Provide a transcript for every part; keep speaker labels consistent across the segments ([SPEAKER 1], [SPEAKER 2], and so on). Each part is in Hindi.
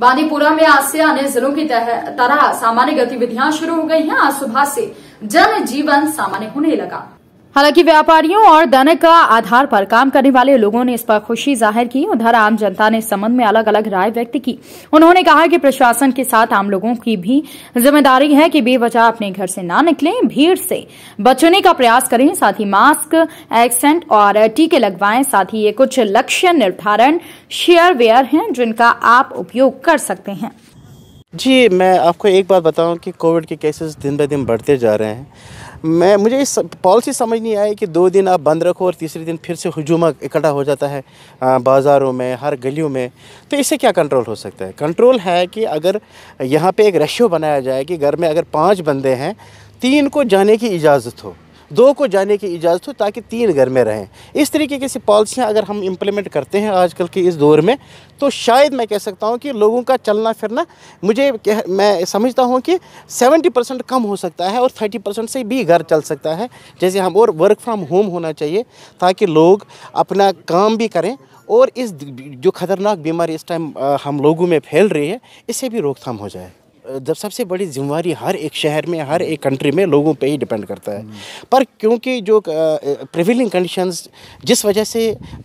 [SPEAKER 1] बांदीपुरा में आज से अन्य जिलों की तरह सामान्य गतिविधियां शुरू हो गई हैं आज सुबह से जन जीवन सामान्य होने लगा हालांकि व्यापारियों और धन का आधार पर काम करने वाले लोगों ने इस पर खुशी जाहिर की उधर आम जनता ने इस संबंध में अलग अलग राय व्यक्त की उन्होंने कहा कि प्रशासन के साथ आम लोगों की भी जिम्मेदारी है कि बेवजह अपने घर से ना निकलें भीड़ से बचने का प्रयास करें साथ ही मास्क एक्सेंट और टीके लगवाएं साथ ही ये कुछ लक्ष्य निर्धारण शेयरवेयर हैं जिनका आप उपयोग कर सकते हैं
[SPEAKER 2] जी मैं आपको एक बात बताऊं कि कोविड के केसेस दिन ब दिन बढ़ते जा रहे हैं मैं मुझे इस पॉलिसी समझ नहीं आई कि दो दिन आप बंद रखो और तीसरे दिन फिर से हजूमा इकट्ठा हो जाता है बाज़ारों में हर गलियों में तो इससे क्या कंट्रोल हो सकता है कंट्रोल है कि अगर यहाँ पे एक रेशियो बनाया जाए कि घर में अगर पाँच बंदे हैं तीन को जाने की इजाज़त हो दो को जाने की इजाज़त हो ताकि तीन घर में रहें इस तरीके की पॉलिसियाँ अगर हम इम्प्लीमेंट करते हैं आजकल के इस दौर में तो शायद मैं कह सकता हूँ कि लोगों का चलना फिरना मुझे कह, मैं समझता हूँ कि 70 परसेंट कम हो सकता है और 30 परसेंट से भी घर चल सकता है जैसे हम और वर्क फ्राम होम होना चाहिए ताकि लोग अपना काम भी करें और इस जो ख़तरनाक बीमारी इस टाइम हम लोगों में फैल रही है इससे भी रोकथाम हो जाए जब सबसे बड़ी जिम्मेवारी हर एक शहर में हर एक कंट्री में लोगों पे ही डिपेंड करता है पर क्योंकि जो प्रिविलिंग कंडीशंस जिस वजह से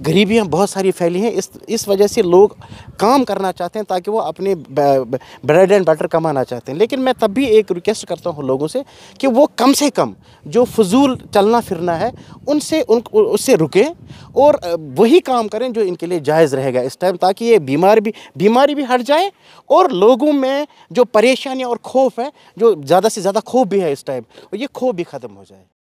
[SPEAKER 2] गरीबियाँ बहुत सारी फैली हैं इस इस वजह से लोग काम करना चाहते हैं ताकि वो अपने ब्रेड एंड बटर कमाना चाहते हैं लेकिन मैं तब भी एक रिक्वेस्ट करता हूँ लोगों से कि वो कम से कम जो फजूल चलना फिरना है उनसे उन उससे रुकें और वही काम करें जो इनके लिए जायज़ रहेगा इस टाइम ताकि ये बीमार भी बीमारी भी हट जाए और लोगों में जो परे परेशानी और खौफ है जो ज़्यादा से ज़्यादा खौफ भी है इस टाइम और ये खौफ भी ख़त्म हो जाए